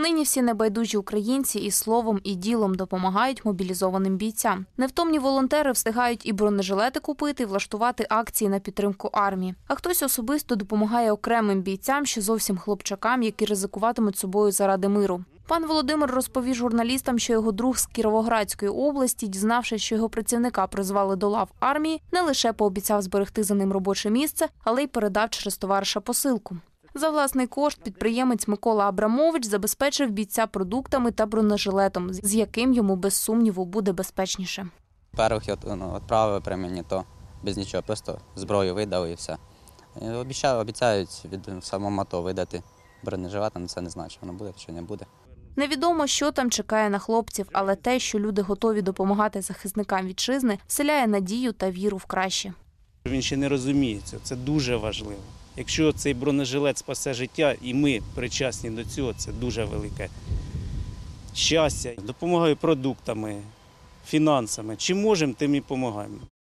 Нині всі небайдужі українці і словом, і ділом допомагають мобілізованим бійцям. Невтомні волонтери встигають і бронежилети купити, і влаштувати акції на підтримку армії. А хтось особисто допомагає окремим бійцям, що зовсім хлопчакам, які ризикуватимуть собою заради миру. Пан Володимир розповів журналістам, що його друг з Кіровоградської області, дізнавшись, що його працівника призвали до лав армії, не лише пообіцяв зберегти за ним робоче місце, але й передав через товариша посилку. За власний кошт підприємець Микола Абрамович забезпечив бійця продуктами та бронежилетом, з яким йому без сумніву буде безпечніше. Перших я ну, відправив при мені, то без нічого, просто зброю видав і все. Обіцяю, обіцяють від самого мато видати бронежилет, але це не знаю, воно буде чи не буде. Невідомо, що там чекає на хлопців, але те, що люди готові допомагати захисникам вітчизни, вселяє надію та віру в краще. Він ще не розуміється. Це дуже важливо. Якщо цей бронежилет спасе життя і ми причасні до цього, це дуже велике щастя. Допомагаю продуктами, фінансами. Чим можемо, тим і допомагаємо.